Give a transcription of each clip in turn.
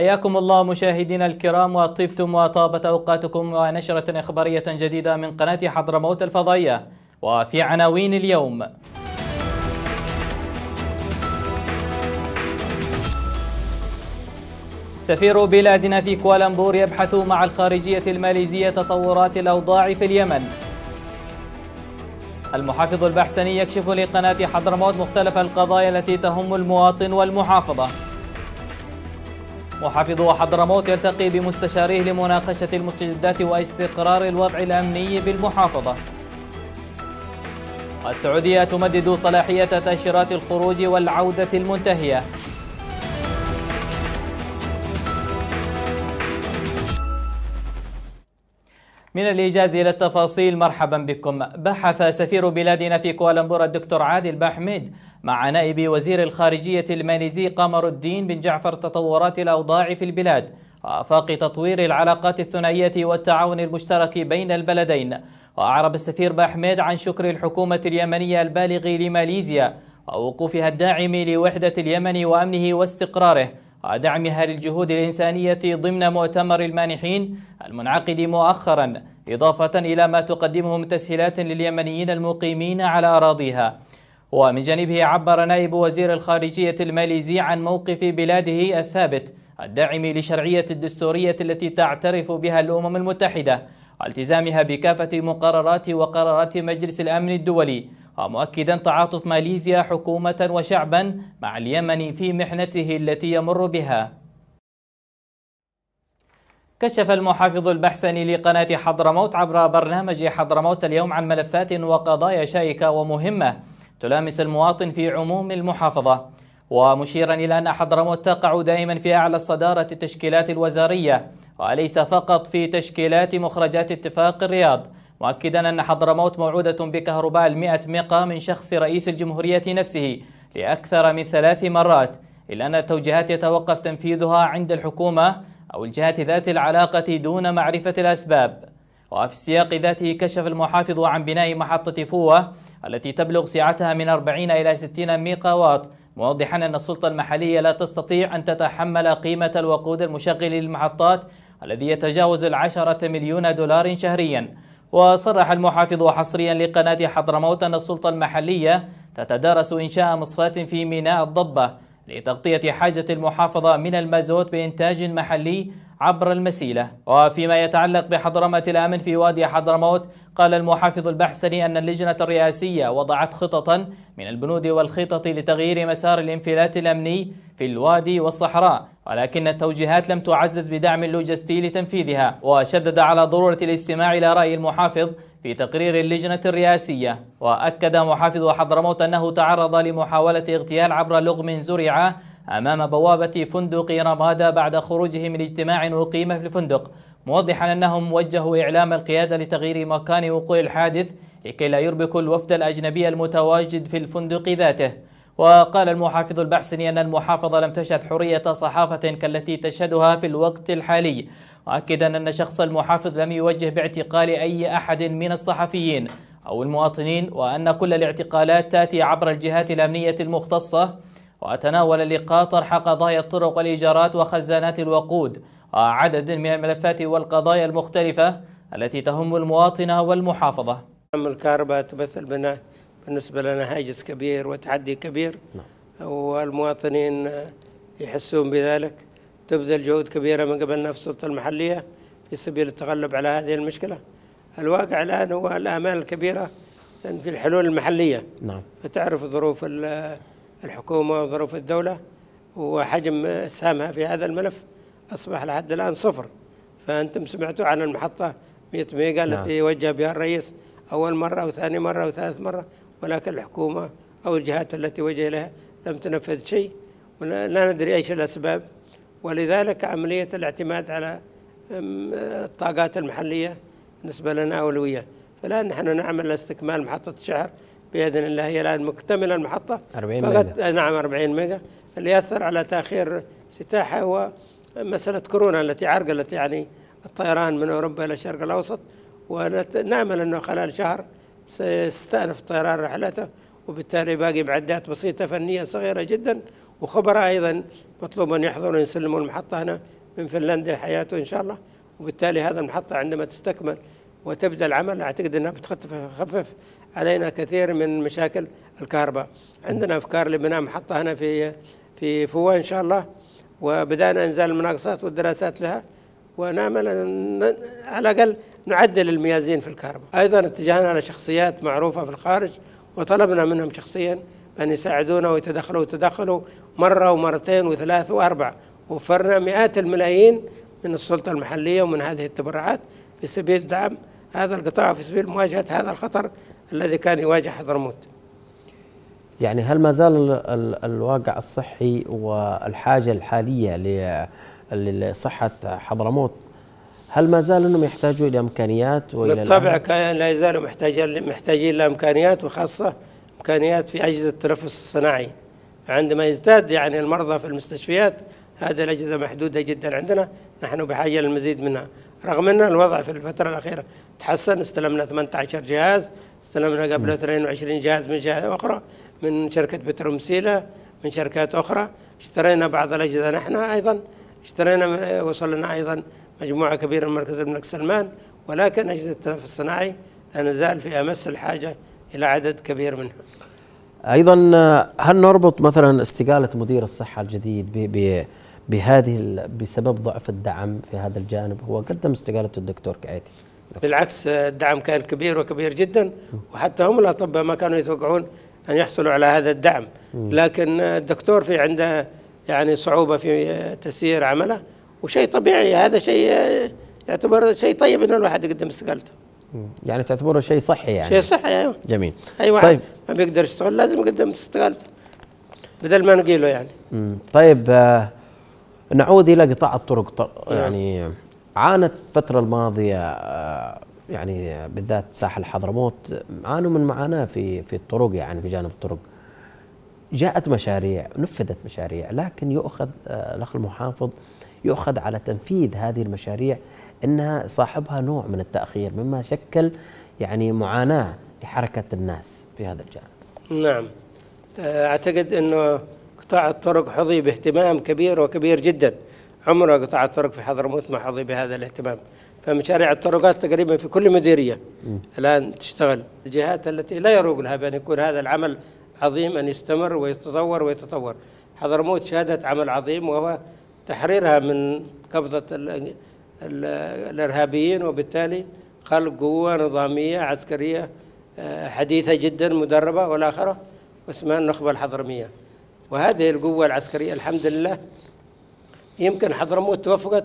حياكم الله مشاهدينا الكرام وطبتم وطابت أوقاتكم ونشرة إخبارية جديدة من قناة حضرموت الفضائية وفي عناوين اليوم سفير بلادنا في كوالامبور يبحث مع الخارجية الماليزية تطورات الأوضاع في اليمن المحافظ البحسني يكشف لقناة حضرموت مختلف القضايا التي تهم المواطن والمحافظة محافظ حضرموت يلتقي بمستشاريه لمناقشة المستجدات واستقرار الوضع الأمني بالمحافظة السعودية تمدد صلاحية تأشيرات الخروج والعودة المنتهية من الإيجاز إلى التفاصيل مرحبا بكم بحث سفير بلادنا في كوالمبور الدكتور عادل باحمد مع نائب وزير الخارجية الماليزي قمر الدين بن جعفر تطورات الأوضاع في البلاد وآفاق تطوير العلاقات الثنائية والتعاون المشترك بين البلدين وأعرب السفير باحمد عن شكر الحكومة اليمنية البالغ لماليزيا ووقوفها الداعم لوحدة اليمن وأمنه واستقراره ودعمها للجهود الإنسانية ضمن مؤتمر المانحين المنعقد مؤخرا إضافة إلى ما تقدمه من تسهيلات لليمنيين المقيمين على أراضيها ومن جانبه عبر نائب وزير الخارجية الماليزي عن موقف بلاده الثابت الداعم لشرعية الدستورية التي تعترف بها الأمم المتحدة والتزامها بكافة مقررات وقرارات مجلس الأمن الدولي ومؤكدا تعاطف ماليزيا حكومة وشعبا مع اليمن في محنته التي يمر بها كشف المحافظ البحسني لقناة حضرموت عبر برنامج حضرموت اليوم عن ملفات وقضايا شائكة ومهمة تلامس المواطن في عموم المحافظة ومشيرا إلى أن حضرموت تقع دائما في أعلى الصدارة التشكيلات الوزارية وليس فقط في تشكيلات مخرجات اتفاق الرياض مؤكدا أن حضرموت موعودة بكهرباء المئة ميقا من شخص رئيس الجمهورية نفسه لأكثر من ثلاث مرات إلا أن التوجيهات يتوقف تنفيذها عند الحكومة أو الجهات ذات العلاقة دون معرفة الأسباب وفي السياق ذاته كشف المحافظ عن بناء محطة فوة التي تبلغ سعتها من 40 إلى 60 ميقا واط موضحا أن السلطة المحلية لا تستطيع أن تتحمل قيمة الوقود المشغل للمحطات الذي يتجاوز العشرة مليون دولار شهرياً وصرح المحافظ حصريا لقناة حضرموت أن السلطة المحلية تتدارس إنشاء مصفاة في ميناء الضبة لتغطية حاجة المحافظة من المازوت بإنتاج محلي عبر المسيلة وفيما يتعلق بحضرمة الأمن في وادي حضرموت قال المحافظ البحسني أن اللجنة الرئاسية وضعت خططا من البنود والخطط لتغيير مسار الانفلات الأمني في الوادي والصحراء ولكن التوجيهات لم تعزز بدعم اللوجستي لتنفيذها وشدد على ضرورة الاستماع إلى رأي المحافظ في تقرير اللجنة الرئاسية وأكد محافظ حضرموت أنه تعرض لمحاولة اغتيال عبر لغم زرع أمام بوابة فندق رمادة بعد خروجه من اجتماع أقيم في الفندق موضحا أنهم وجهوا إعلام القيادة لتغيير مكان وقوع الحادث لكي لا يربك الوفد الأجنبي المتواجد في الفندق ذاته وقال المحافظ البحسني أن المحافظة لم تشهد حرية صحافة كالتي تشهدها في الوقت الحالي مؤكدا أن شخص المحافظ لم يوجه باعتقال أي أحد من الصحفيين أو المواطنين وأن كل الاعتقالات تأتي عبر الجهات الأمنية المختصة وتناول اللقاء طرح قضايا الطرق والإيجارات وخزانات الوقود وعدد من الملفات والقضايا المختلفة التي تهم المواطن والمحافظة. الكهرباء تبث البنات بالنسبة لنا هاجس كبير وتحدي كبير نعم. والمواطنين يحسون بذلك تبذل جهود كبيرة من قبلنا في السلطة المحلية في سبيل التغلب على هذه المشكلة الواقع الآن هو الآمال الكبيرة في الحلول المحلية نعم تعرف ظروف الحكومة وظروف الدولة وحجم إسهامها في هذا الملف أصبح لحد الآن صفر فأنتم سمعتوا عن المحطة 100 ميجا نعم. التي وجه بها الرئيس أول مرة وثاني مرة وثالث مرة ولكن الحكومة أو الجهات التي وجه لها لم تنفذ شيء ولا ندري ايش الاسباب ولذلك عمليه الاعتماد على الطاقات المحليه بالنسبه لنا اولويه فالان نحن نعمل لاستكمال محطه الشحر باذن الله هي الان مكتمله المحطه 40 فقط ميجا. نعم 40 ميجا اللي ياثر على تاخير افتتاحها هو مساله كورونا التي عرقلت يعني الطيران من اوروبا الى الشرق الاوسط ونامل انه خلال شهر سيستأنف الطيران رحلته وبالتالي باقي معدات بسيطة فنية صغيرة جدا وخبراء أيضا مطلوب أن يحضروا يسلموا المحطة هنا من فنلندا حياته إن شاء الله وبالتالي هذا المحطة عندما تستكمل وتبدأ العمل أعتقد أنها بتخفف علينا كثير من مشاكل الكهرباء عندنا أفكار لبناء محطة هنا في في فوا إن شاء الله وبدأنا إنزال المناقصات والدراسات لها ونامل على الأقل نعدل الميازين في الكهرباء أيضا اتجهنا لشخصيات معروفة في الخارج وطلبنا منهم شخصيا أن يساعدونا ويتدخلوا وتدخلوا مرة ومرتين وثلاث وأربع وفرنا مئات الملايين من السلطة المحلية ومن هذه التبرعات في سبيل دعم هذا القطاع في سبيل مواجهة هذا الخطر الذي كان يواجه حضرموت يعني هل ما زال الواقع الصحي والحاجة الحالية لصحة حضرموت هل ما زال انهم يحتاجوا الى امكانيات والى بالطبع كان لا يزالوا محتاجين محتاجين لامكانيات وخاصه امكانيات في اجهزه التنفس الصناعي عندما يزداد يعني المرضى في المستشفيات هذه الاجهزه محدوده جدا عندنا نحن بحاجه للمزيد منها رغم ان الوضع في الفتره الاخيره تحسن استلمنا 18 جهاز استلمنا قبل 22 جهاز من جهه اخرى من شركه بترومسيلا من شركات اخرى اشترينا بعض الاجهزه نحن ايضا اشترينا وصلنا ايضا مجموعة كبيرة من مركز الملك سلمان ولكن أجهزة التنفس الصناعي لا نزال في أمس الحاجة إلى عدد كبير منها أيضا هل نربط مثلا استقالة مدير الصحة الجديد ب بـ بهذه بسبب ضعف الدعم في هذا الجانب هو قدم استقالته الدكتور كأيتي بالعكس الدعم كان كبير وكبير جدا وحتى هم الأطباء ما كانوا يتوقعون أن يحصلوا على هذا الدعم لكن الدكتور في عنده يعني صعوبة في تسيير عمله وشيء طبيعي هذا شيء آه، يعتبر شيء طيب انه الواحد يقدم استقالته يعني تعتبره شيء صحي يعني شيء صحي ايوه جميل اي واحد طيب. ما بيقدر يشتغل لازم يقدم استقالته بدل ما نقيله يعني امم طيب آه نعود الى قطاع الطرق نعم. يعني عانت الفتره الماضيه آه يعني بالذات ساحل حضرموت عانوا من معاناه في في الطرق يعني في جانب الطرق جاءت مشاريع نفذت مشاريع لكن يؤخذ آه، الاخ المحافظ يؤخذ على تنفيذ هذه المشاريع انها صاحبها نوع من التاخير مما شكل يعني معاناه لحركه الناس في هذا الجانب. نعم آه، اعتقد انه قطاع الطرق حظي باهتمام كبير وكبير جدا عمره قطاع الطرق في حضرموت ما حظي بهذا الاهتمام فمشاريع الطرقات تقريبا في كل مديريه م. الان تشتغل الجهات التي لا يروق لها بان يكون هذا العمل عظيم أن يستمر ويتطور ويتطور حضرموت شهدت عمل عظيم وهو تحريرها من قبضة الإرهابيين وبالتالي خلق قوة نظامية عسكرية آه، حديثة جدا مدربة والآخرة واسمها النخبة الحضرمية وهذه القوة العسكرية الحمد لله يمكن حضرموت توفقت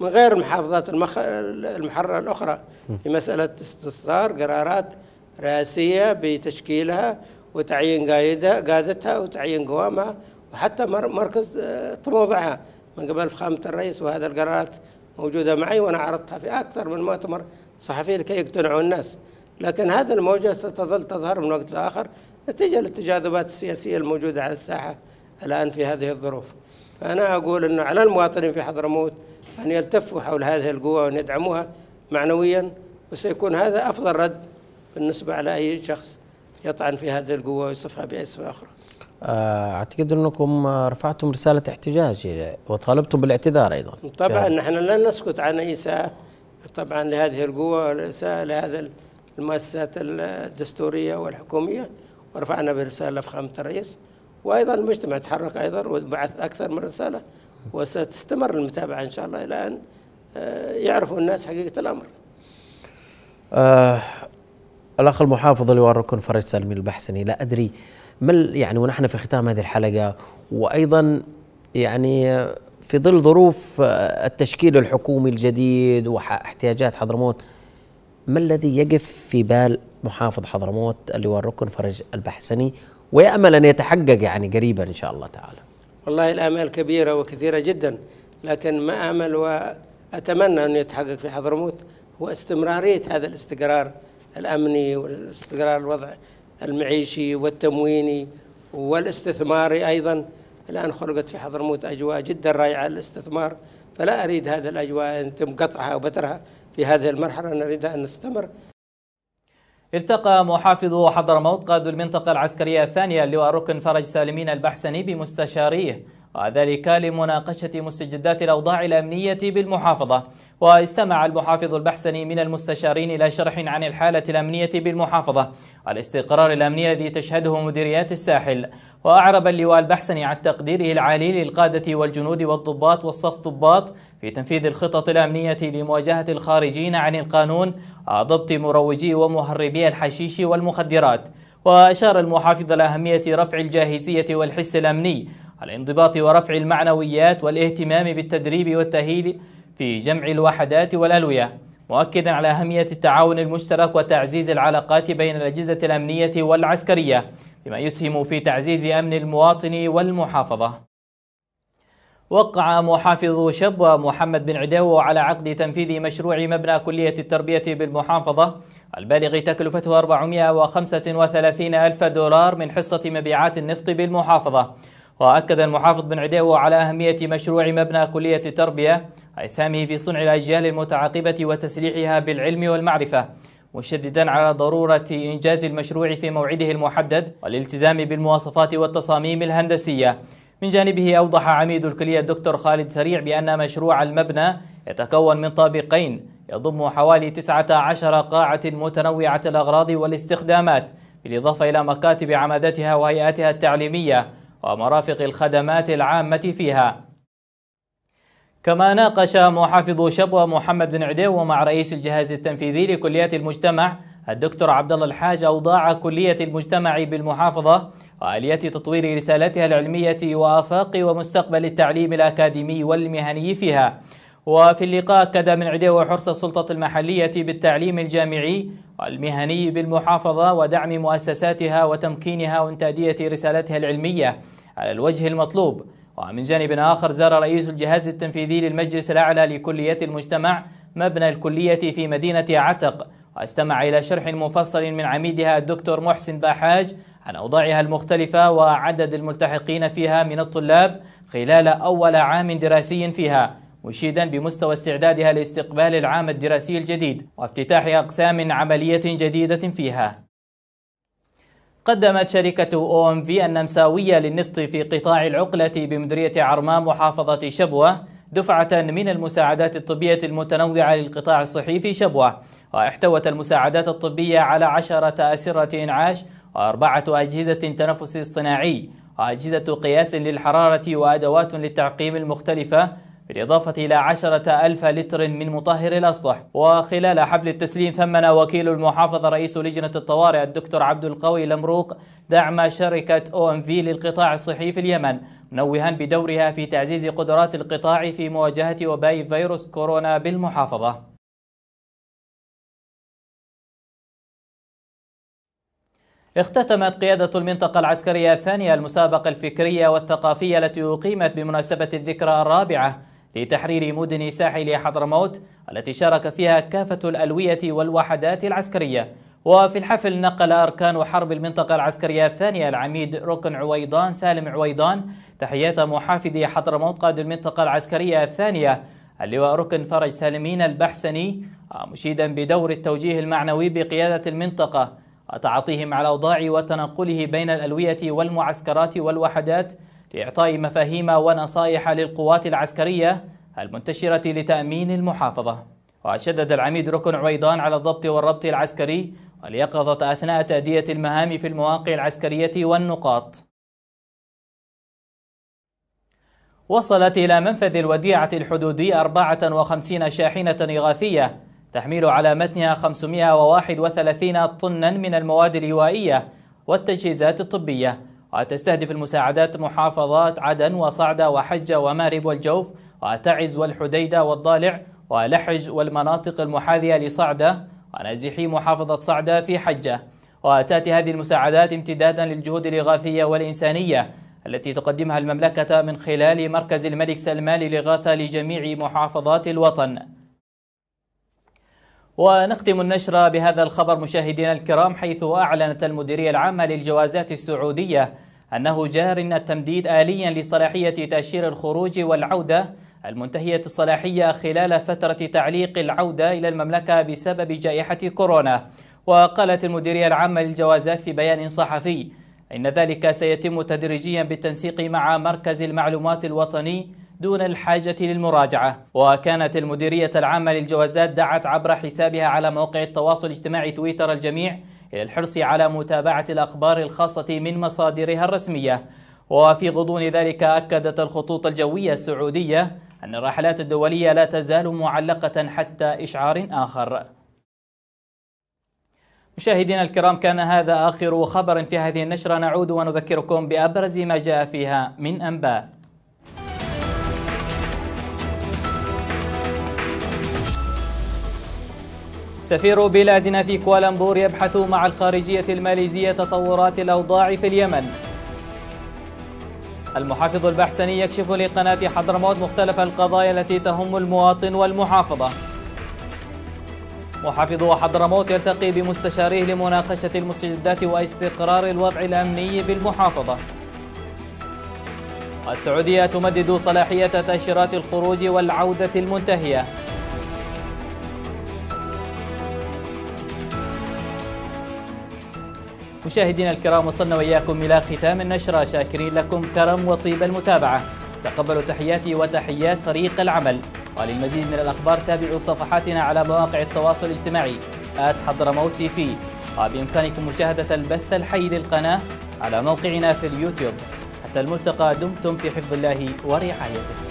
من غير المحافظات المخ... المحررة الأخرى في مسألة استصدار قرارات رئاسية بتشكيلها وتعيين قادتها وتعيين قوامها وحتى مركز آه، تموضعها من قبل فخامة الرئيس وهذه القرارات موجودة معي وأنا عرضتها في أكثر من مؤتمر صحفي لكي يقتنعوا الناس لكن هذه الموجة ستظل تظهر من وقت لآخر نتيجة للتجاذبات السياسية الموجودة على الساحة الآن في هذه الظروف فأنا أقول أنه على المواطنين في حضرموت أن يلتفوا حول هذه القوة وأن يدعموها معنويا وسيكون هذا أفضل رد بالنسبة على أي شخص يطعن في هذه القوة ويصفها باسم آخر آه، اعتقد انكم رفعتم رساله احتجاج وطالبتم بالاعتذار ايضا طبعا يعني نحن لن نسكت عن اي اساءه طبعا لهذه القوه والاساءه لهذا المؤسسات الدستوريه والحكوميه ورفعنا برساله لفخامه الرئيس وايضا المجتمع تحرك ايضا وبعث اكثر من رساله وستستمر المتابعه ان شاء الله الى ان آه، يعرفوا الناس حقيقه الامر. آه، الاخ المحافظ اللواء الركن فرج سلمي البحسني لا ادري ما يعني ونحن في ختام هذه الحلقه وايضا يعني في ظل ظروف التشكيل الحكومي الجديد واحتياجات حضرموت ما الذي يقف في بال محافظ حضرموت اللواء الركن فرج البحسني ويامل ان يتحقق يعني قريبا ان شاء الله تعالى. والله الامال كبيره وكثيره جدا لكن ما امل واتمنى ان يتحقق في حضرموت هو استمراريه هذا الاستقرار الأمني والاستقرار الوضع المعيشي والتمويني والاستثماري أيضا الآن خلقت في حضرموت أجواء جدا رائعة للاستثمار فلا أريد هذه الأجواء أن يتم قطعها وبترها في هذه المرحلة نريد أن نستمر التقى محافظ حضرموت قائد المنطقة العسكرية الثانية اللواء ركن فرج سالمين البحسني بمستشاريه وذلك لمناقشة مستجدات الأوضاع الأمنية بالمحافظة واستمع المحافظ البحسني من المستشارين إلى شرح عن الحالة الأمنية بالمحافظة والاستقرار الأمني الذي تشهده مديريات الساحل وأعرب اللواء البحسني عن تقديره العالي للقادة والجنود والضباط والصف ضباط في تنفيذ الخطط الأمنية لمواجهة الخارجين عن القانون وضبط مروجي ومهربي الحشيش والمخدرات وأشار المحافظ لأهمية رفع الجاهزية والحس الأمني الانضباط ورفع المعنويات والاهتمام بالتدريب والتأهيل في جمع الوحدات والألوية مؤكدا على أهمية التعاون المشترك وتعزيز العلاقات بين الأجهزة الأمنية والعسكرية بما يسهم في تعزيز أمن المواطن والمحافظة وقع محافظ شبوة محمد بن عدو على عقد تنفيذ مشروع مبنى كلية التربية بالمحافظة البالغ تكلفته 435 ألف دولار من حصة مبيعات النفط بالمحافظة وأكد المحافظ بن عديوة على أهمية مشروع مبنى كلية التربية وإسهامه في صنع الأجيال المتعاقبة وتسليحها بالعلم والمعرفة مشددا على ضرورة إنجاز المشروع في موعده المحدد والالتزام بالمواصفات والتصاميم الهندسية من جانبه أوضح عميد الكلية الدكتور خالد سريع بأن مشروع المبنى يتكون من طابقين يضم حوالي 19 قاعة متنوعة الأغراض والاستخدامات بالإضافة إلى مكاتب عمادتها وهيئاتها التعليمية ومرافق الخدمات العامة فيها كما ناقش محافظ شبوة محمد بن عديو مع رئيس الجهاز التنفيذي لكلية المجتمع الدكتور عبد الله الحاج أوضاع كلية المجتمع بالمحافظة وآلية تطوير رسالتها العلمية وآفاق ومستقبل التعليم الأكاديمي والمهني فيها وفي اللقاء أكد من عديو حرص السلطة المحلية بالتعليم الجامعي والمهني بالمحافظة ودعم مؤسساتها وتمكينها وانتادية رسالتها العلمية على الوجه المطلوب ومن جانب آخر زار رئيس الجهاز التنفيذي للمجلس الأعلى لكلية المجتمع مبنى الكلية في مدينة عتق واستمع إلى شرح مفصل من عميدها الدكتور محسن باحاج عن أوضاعها المختلفة وعدد الملتحقين فيها من الطلاب خلال أول عام دراسي فيها مشيدا بمستوى استعدادها لاستقبال العام الدراسي الجديد وافتتاح أقسام عملية جديدة فيها قدمت شركة أو أم في النمساوية للنفط في قطاع العقلة بمديرية عرمام محافظة شبوة دفعة من المساعدات الطبية المتنوعة للقطاع الصحي في شبوة واحتوت المساعدات الطبية على عشرة أسرة إنعاش وأربعة أجهزة تنفس اصطناعي وأجهزة قياس للحرارة وأدوات للتعقيم المختلفة بالإضافة إلى عشرة ألف لتر من مطهر الأسطح وخلال حفل التسليم ثمن وكيل المحافظة رئيس لجنة الطوارئ الدكتور عبد القوي لمروق دعم شركة أو أم في للقطاع الصحي في اليمن منوها بدورها في تعزيز قدرات القطاع في مواجهة وباء فيروس كورونا بالمحافظة اختتمت قيادة المنطقة العسكرية الثانية المسابقة الفكرية والثقافية التي أقيمت بمناسبة الذكرى الرابعة لتحرير مدن ساحل حضرموت التي شارك فيها كافة الألوية والوحدات العسكرية وفي الحفل نقل أركان حرب المنطقة العسكرية الثانية العميد ركن عويضان سالم عويضان تحيات محافظ حضرموت قائد المنطقة العسكرية الثانية اللواء ركن فرج سالمين البحسني مشيدا بدور التوجيه المعنوي بقيادة المنطقة وتعاطيهم على أوضاع وتنقله بين الألوية والمعسكرات والوحدات لإعطاء مفاهيم ونصائح للقوات العسكرية المنتشرة لتأمين المحافظة وشدد العميد ركن عويضان على الضبط والربط العسكري واليقظة أثناء تأدية المهام في المواقع العسكرية والنقاط وصلت إلى منفذ الوديعة الحدودي 54 شاحنة إغاثية تحمل على متنها 531 طنا من المواد الهوائية والتجهيزات الطبية وتستهدف المساعدات محافظات عدن وصعدة وحجة ومارب والجوف وتعز والحديدة والضالع ولحج والمناطق المحاذية لصعدة ونازحي محافظة صعدة في حجة وتأتي هذه المساعدات امتدادا للجهود الإغاثية والإنسانية التي تقدمها المملكة من خلال مركز الملك سلمان للإغاثة لجميع محافظات الوطن ونختم النشرة بهذا الخبر مشاهدينا الكرام حيث أعلنت المديرية العامة للجوازات السعودية أنه جار التمديد آليا لصلاحية تأشير الخروج والعودة المنتهية الصلاحية خلال فترة تعليق العودة إلى المملكة بسبب جائحة كورونا وقالت المديرية العامة للجوازات في بيان صحفي إن ذلك سيتم تدريجيا بالتنسيق مع مركز المعلومات الوطني دون الحاجة للمراجعة وكانت المديرية العامة للجوازات دعت عبر حسابها على موقع التواصل الاجتماعي تويتر الجميع إلى الحرص على متابعة الأخبار الخاصة من مصادرها الرسمية وفي غضون ذلك أكدت الخطوط الجوية السعودية أن الرحلات الدولية لا تزال معلقة حتى إشعار آخر مشاهدينا الكرام كان هذا آخر خبر في هذه النشرة نعود ونذكركم بأبرز ما جاء فيها من أنباء سفير بلادنا في كوالامبور يبحث مع الخارجية الماليزية تطورات الأوضاع في اليمن المحافظ البحسني يكشف لقناة حضرموت مختلف القضايا التي تهم المواطن والمحافظة محافظ حضرموت يلتقي بمستشاريه لمناقشة المستجدات واستقرار الوضع الأمني بالمحافظة السعودية تمدد صلاحية تأشيرات الخروج والعودة المنتهية مشاهدينا الكرام وصلنا وإياكم إلى ختام النشرة شاكرين لكم كرم وطيب المتابعة تقبلوا تحياتي وتحيات فريق العمل وللمزيد من الأخبار تابعوا صفحاتنا على مواقع التواصل الاجتماعي آت حضرموت تي في وبإمكانكم مشاهدة البث الحي للقناة على موقعنا في اليوتيوب حتى الملتقى دمتم في حفظ الله ورعايته